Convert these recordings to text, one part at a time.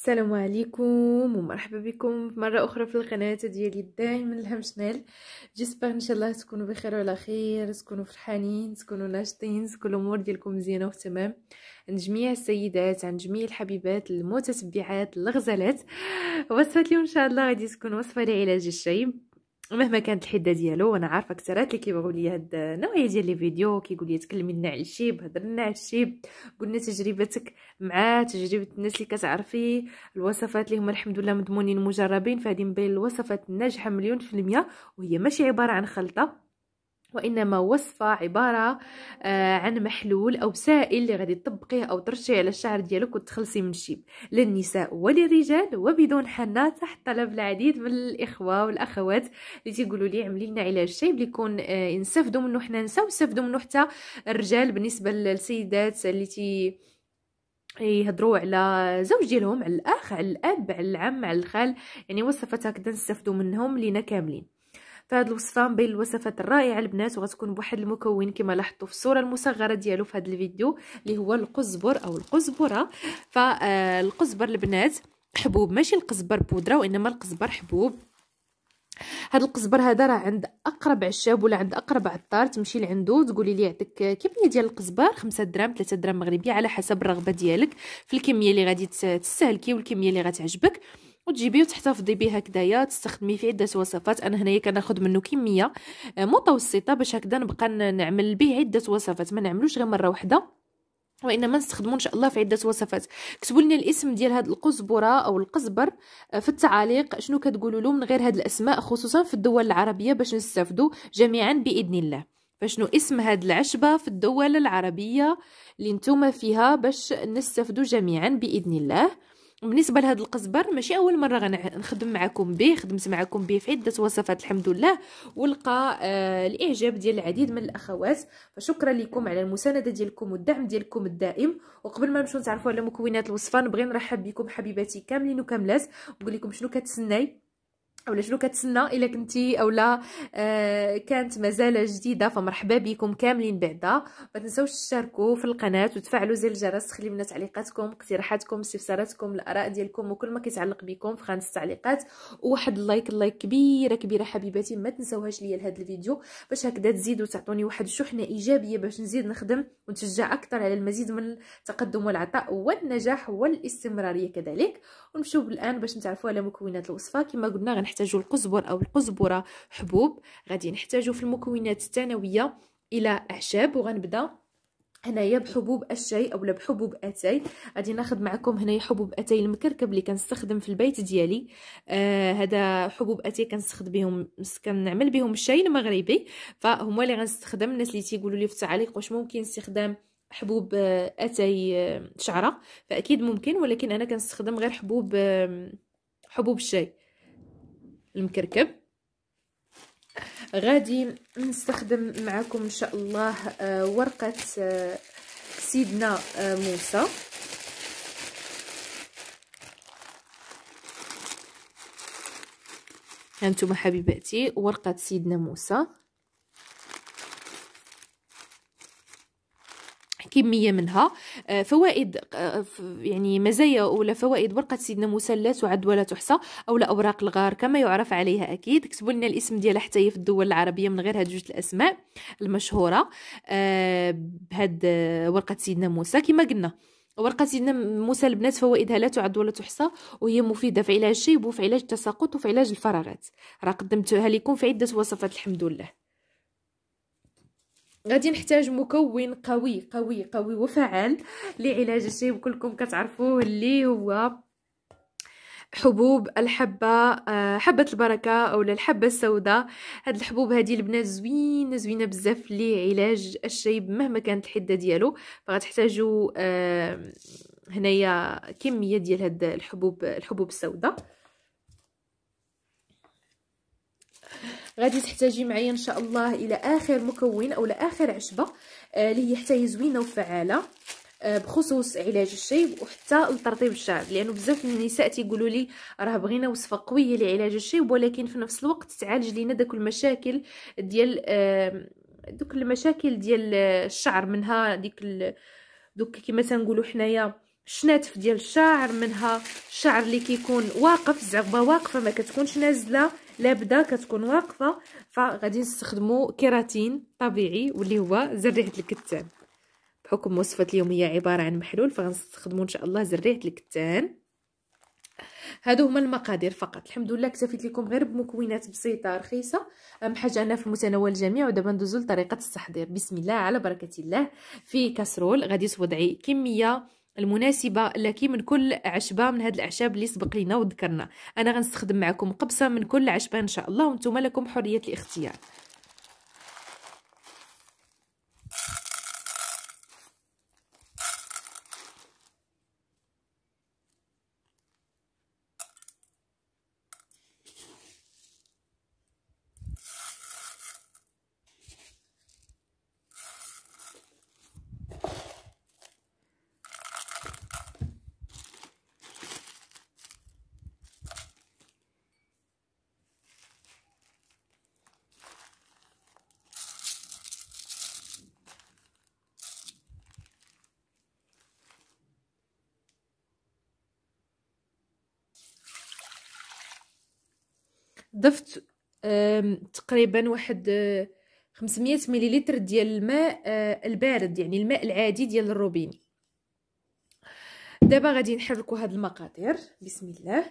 السلام عليكم ومرحبا بكم مرة أخرى في القناة ديالي دائما الهم شنال جيسبر إن شاء الله تكونوا بخير وعلى خير تكونوا فرحانين تكونوا ناشطين كل الأمور ديالكم مزيانة وتمام عند جميع السيدات عند جميع الحبيبات المتتبعات الغزالات وصفة اليوم إن شاء الله غادي تكون وصفة لعلاج الشيب مهما كانت الحده ديالو وانا عارفه كثرات اللي كيبغيو لي هاد النوعيه ديال لي فيديو كيقول لي تكلمي لنا على الشيب هضرنا على الشيب قلنا تجربتك مع تجربه الناس اللي كتعرفي الوصفات اللي هما الحمد لله مضمونين مجربين فهادي من بين الوصفات الناجحه مليون في المية وهي ماشي عباره عن خلطه وانما وصفه عباره آه عن محلول او سائل اللي غادي تطبقيه او ترشيه على الشعر ديالك وتخلصي من الشيب للنساء وللرجال وبدون حنا تحت طلب العديد من الاخوه والاخوات اللي تيقولوا لي عملي لنا علاج الشيب اللي يكون آه نستافدوا منه حنا نساء ونستافدوا منه حتى الرجال بالنسبه للسيدات اللي تي يهضروا على زوج ديالهم على الاخ على الاب على العم على الخال يعني وصفات هكذا نستافدوا منهم لينا كاملين فهاد الوصفه من بين الوصفات الرائعه البنات وغتكون بواحد المكون كما لاحظتوا في الصوره المصغره ديالو في هذا الفيديو اللي هو القزبر او القزبره فالقزبر البنات حبوب ماشي القزبر بودره وانما القزبر حبوب هاد القزبر هذا راه عند اقرب عشاب ولا عند اقرب عطار تمشي لعندو تقولي لي يعطيك كميه ديال القزبر 5 درام 3 درام مغربيه على حسب الرغبه ديالك في الكميه اللي غادي تستهلكي والكميه اللي غتعجبك وتجيبي وتحتفظي به هكذايا تستخدمي في عده وصفات انا هنايا كناخذ منه كميه آه، متوسطه باش هكذا نبقى نعمل به عده وصفات ما نعملوش غير مره واحده وانما نستخدمو ان شاء الله في عده وصفات كتبوا لنا الاسم ديال هاد القزبره او القزبر آه، في التعاليق شنو كتقولوا له من غير هاد الاسماء خصوصا في الدول العربيه باش نستافدوا جميعا باذن الله فشنو اسم هاد العشبه في الدول العربيه اللي نتوما فيها باش نستافدوا جميعا باذن الله بالنسبه لهذا القزبر ماشي اول مره غنخدم معكم به خدمت معكم به في عده وصفات الحمد لله ولقى آه الاعجاب ديال العديد من الاخوات فشكرا لكم على المسانده ديالكم والدعم ديالكم الدائم وقبل ما نمشيو نتعرفوا على مكونات الوصفه نبغي نرحب بكم حبيباتي كاملين وكاملات نقول لكم شنو كتسناي اولا شنو كتسنى الا كنتي اولا آه كانت مازال جديده فمرحبا بكم كاملين بعدا ما تنساوش تشاركوا في القناه وتفعلوا زر الجرس تخلي لنا تعليقاتكم اقتراحاتكم استفساراتكم الاراء ديالكم وكل ما كيتعلق بكم في خانه التعليقات وواحد اللايك اللايك كبيره كبيره حبيباتي ما تنساوهاش ليا لهذا الفيديو باش هكذا تزيدوا تعطوني واحد الشحنه ايجابيه باش نزيد نخدم ونتشجع اكثر على المزيد من التقدم والعطاء والنجاح والاستمراريه كذلك ونمشيو الان باش نتعرفوا على مكونات الوصفه كما قلنا نحتاجوا القزبر او القزبره حبوب غادي نحتاجوا في المكونات الثانويه الى اعشاب وغنبدا هنايا بحبوب الشاي اولا بحبوب اتاي غادي ناخذ معكم هنايا حبوب اتاي المكركب اللي كنستخدم في البيت ديالي آه حبوب اتاي كنستخدم بهم كنعمل بهم الشاي المغربي فهما اللي غنستخدم الناس اللي تيقولوا لي في التعليق واش ممكن استخدام حبوب آه، اتاي آه، شعره فاكيد ممكن ولكن انا كنستخدم غير حبوب حبوب الشاي المكركب غادي نستخدم معكم ان شاء الله آه، ورقه آه، سيدنا آه، موسى هانتوما حبيباتي ورقه سيدنا موسى كميه منها آه، فوائد آه، يعني مزايا ولا فوائد ورقه سيدنا موسى لا تعد ولا تحصى او لا اوراق الغار كما يعرف عليها اكيد كتبوا لنا الاسم ديالها حتى هي في الدول العربيه من غير هاد جوج الاسماء المشهوره آه، بهاد ورقه سيدنا موسى كما قلنا ورقه سيدنا موسى البنات فوائدها لا تعد ولا تحصى وهي مفيده في علاج الشيب وفي علاج التساقط وفي علاج الفراغات راه قدمتها لكم في عده وصفات الحمد لله غادي نحتاج مكون قوي قوي قوي وفعال لعلاج الشيب كلكم كتعرفوه اللي هو حبوب الحبه آه، حبه البركه اولا الحبه السوداء هاد الحبوب هادي البنات زوينه زوينه بزاف لعلاج الشيب مهما كانت الحده ديالو فغتحتاجوا آه، هنايا كميه ديال هاد الحبوب الحبوب السوداء غادي تحتاجي معايا ان شاء الله الى اخر مكون او اخر عشبه آه، اللي هي حتى هي زوينه وفعاله آه، بخصوص علاج الشيب وحتى لترطيب الشعر لانه بزاف من النساء تيقولوا لي راه بغينا وصفه قويه لعلاج الشيب ولكن في نفس الوقت تعالج لينا داك المشاكل ديال دوك المشاكل ديال آه، الشعر منها ديك ال... دوك كما تنقولوا حنايا شناتف ديال الشعر منها الشعر اللي كيكون واقف الزعبه واقفه ما كتكونش نازله لابده كتكون واقفه فغادي نستخدمو كيراتين طبيعي واللي هو زريعه الكتان بحكم وصفه اليوم هي عباره عن محلول فغنستخدمو ان شاء الله زريعه الكتان هادو هما المقادير فقط الحمد لله اكتفيت لكم غير بمكونات بسيطه رخيصه اهم حاجه انا في متناول الجميع ودابا ندوزو لطريقه التحضير بسم الله على بركه الله في كسرول غادي توضعي كميه المناسبه لكي من كل عشبه من هاد الاعشاب اللي سبق لينا وذكرنا انا غنستخدم معكم قبصه من كل عشبه ان شاء الله وانتم لكم حريه الاختيار ضفت تقريبا واحد 500 آه، مليلتر ديال الماء آه، البارد يعني الماء العادي ديال الروبيني دابا غادي نحركوا هاد المقادير بسم الله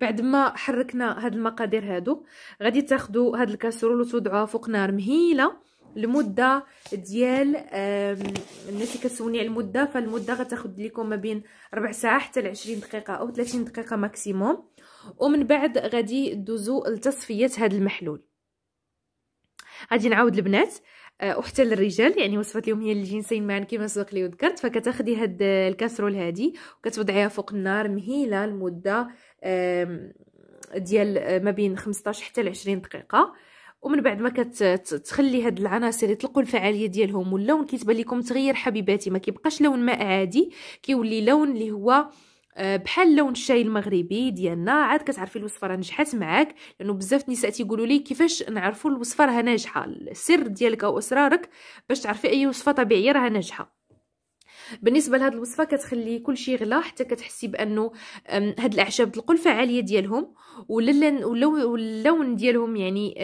بعد ما حركنا هاد المقادير هادو غادي تاخدو هاد الكاسرول وتوضعوها فوق نار مهيله المده ديال الناس اللي كتسولني على المده فالمده غتاخد لكم ما بين ربع ساعه حتى العشرين دقيقه او ثلاثين دقيقه ماكسيموم ومن بعد غادي دوزو لتصفيه هذا المحلول غادي نعاود البنات آه، وحتى للرجال يعني وصفه اليوم هي الجنسين معا كما سبق لي وذكرت فكتاخدي هاد آه، الكاسرول هادي وكتوضعيها فوق النار مهيله لمده ديال آه، ما بين 15 حتى ل 20 دقيقه ومن بعد ما كتخلي هاد العناصر يطلقوا الفعاليه ديالهم واللون كيتبان لكم تغير حبيباتي ما كيبقاش لون ماء عادي كيولي لون اللي هو آه، بحال لون الشاي المغربي ديالنا عاد كتعرفي الوصفه راه نجحت معاك لانه بزاف النساء تيقولوا لي كيفاش نعرفوا الوصفه راه ناجحه السر ديالك او اسرارك باش تعرفي اي وصفه طبيعيه راه ناجحه بالنسبه لهاد الوصفه كتخلي كلشي غلا حتى كتحسي بانه هاد الاعشاب القلفه الفعاليه ديالهم واللون واللون ديالهم يعني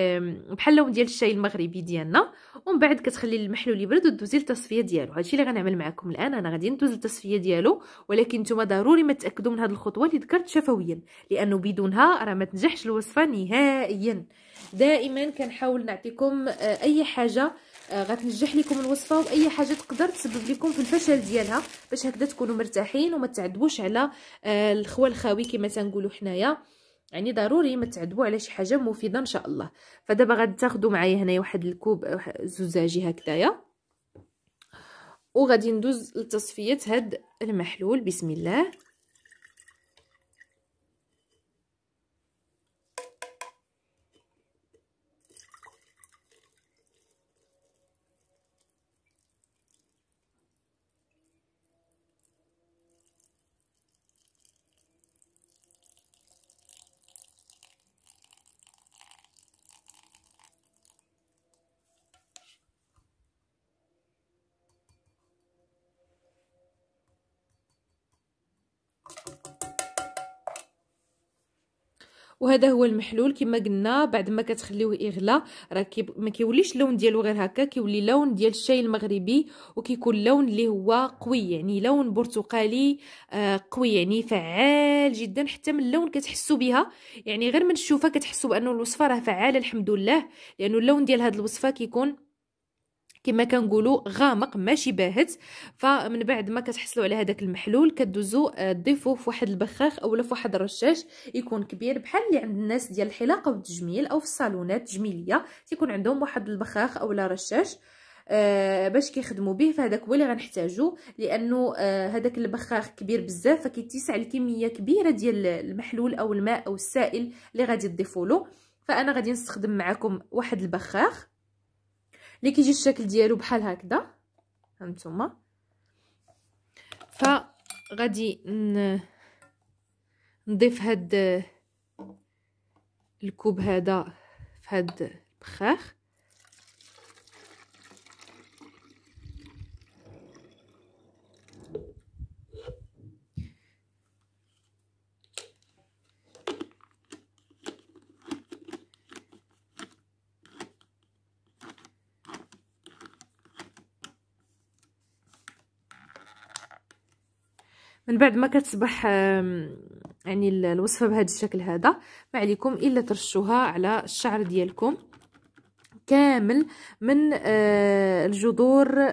بحال اللون ديال الشاي المغربي ديالنا ومن بعد كتخلي المحلول يبرد وتدوزي للتصفيه ديالو هادشي اللي غنعمل معكم الان انا غادي ندوز للتصفيه ديالو ولكن نتوما ضروري ما تاكدوا من هاد الخطوه اللي ذكرت شفويا لانه بدونها راه ما تنجحش الوصفه نهائيا دائما كنحاول نعطيكم اي حاجه آه، غتنجح لكم الوصفه واي حاجه تقدر تسبب لكم في الفشل ديالها باش هكذا تكونوا مرتاحين وما تعذبوش على آه، الخوى الخاوي كما تنقولوا حنايا يعني ضروري ما تعذبوا على شي حاجه مفيده ان شاء الله فدابا غادي تاخذوا معايا هنايا واحد الكوب زجاجي هكذايا وغادي ندوز لتصفيه هاد المحلول بسم الله وهذا هو المحلول كما قلنا بعد ما كتخليوه يغلى راه ما كيوليش اللون ديالو غير هكا كيولي لون ديال الشاي المغربي وكيكون لون اللي هو قوي يعني لون برتقالي آه قوي يعني فعال جدا حتى من اللون كتحسوا بها يعني غير من تشوفها كتحسوا بانه الوصفه راه فعاله الحمد لله لانه اللون ديال هذه الوصفه كيكون كما كنقولوا غامق ماشي باهت فمن بعد ما كتحصلوا على هذاك المحلول كدوزوا تضيفوه آه، في واحد البخاخ اولا في واحد الرشاش يكون كبير بحال اللي عند الناس ديال الحلاقه والتجميل او في الصالونات التجميليه تيكون عندهم واحد البخاخ اولا رشاش آه باش كيخدموا به فهداك هو اللي غنحتاجو لانه آه هداك البخاخ كبير بزاف فكيتسع الكميه كبيره ديال المحلول او الماء او السائل اللي غادي تضيفوا له فانا غادي نستخدم معكم واحد البخاخ اللي كيجي الشكل ديالو بحال هكذا هانتوما فغادي نضيف هاد الكوب هذا في هاد البخاخ من بعد ما كتصبح يعني الوصفه بهذا الشكل هذا ما عليكم الا ترشوها على الشعر ديالكم كامل من آه، الجذور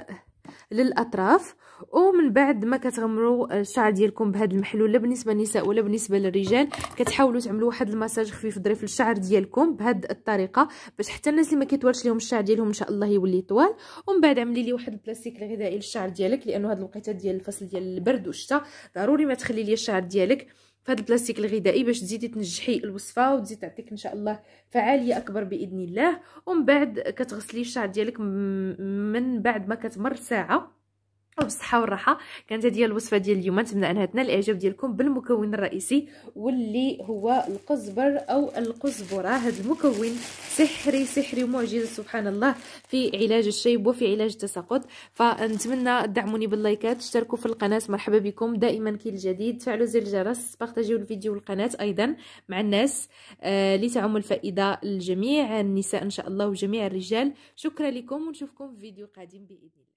للاطراف ومن بعد ما كتغمروا آه، الشعر ديالكم بهذا المحلول لا بالنسبه للنساء ولا بالنسبه للرجال كتحاولوا تعملوا واحد المساج خفيف ظريف للشعر ديالكم بهذه الطريقه باش حتى الناس اللي ما كيطولش لهم الشعر ديالهم ان شاء الله يولي طوال ومن بعد عملي لي واحد البلاستيك الغذائي للشعر ديالك لانه هاد الوقيته ديال الفصل ديال البرد والشتاء ضروري ما تخلي لي الشعر ديالك فهاد البلاستيك الغذائي باش تزيدي تنجحي الوصفه وتزيد تعطيك ان شاء الله فعاليه اكبر باذن الله ومن بعد كتغسلي الشعر ديالك من بعد ما كتمر ساعه بالصحه والراحه كانت هذه الوصفه ديال اليوم نتمنى انها تنال الاعجاب ديالكم بالمكون الرئيسي واللي هو القزبر او القزبره هذا المكون سحري سحري ومعجزه سبحان الله في علاج الشيب وفي علاج التساقط فنتمنى دعموني باللايكات اشتركوا في القناه مرحبا بكم دائما كل جديد فعلوا زر الجرس بارطاجيو الفيديو والقناه ايضا مع الناس آه لتعم الفائده لجميع النساء ان شاء الله وجميع الرجال شكرا لكم ونشوفكم في فيديو قادم باذن الله